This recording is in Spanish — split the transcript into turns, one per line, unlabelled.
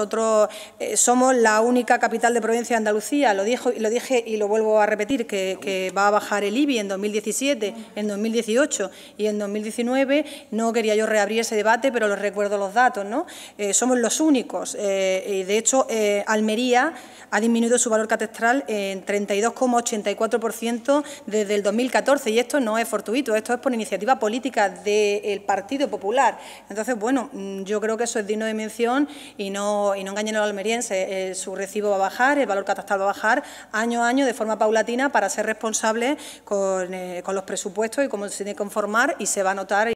Nosotros eh, somos la única capital de provincia de Andalucía, lo dije, lo dije y lo vuelvo a repetir, que, va a bajar el IBI en 2017, en 2018 y en 2019. No quería yo reabrir ese debate, pero los recuerdo los datos. ¿no? Eh, somos los únicos. Eh, y de hecho, Almería ha disminuido su valor catastral en 32,84% desde el 2014. Y esto no es fortuito, esto es por iniciativa política del Partido Popular. Entonces, bueno, mm, yo creo que eso es digno de mención y no y no engañen al almeriense, almerienses, eh, su recibo va a bajar, el valor catastral va a bajar año a año de forma paulatina para ser responsable con, eh, con los presupuestos y cómo se tiene que conformar y se va a notar.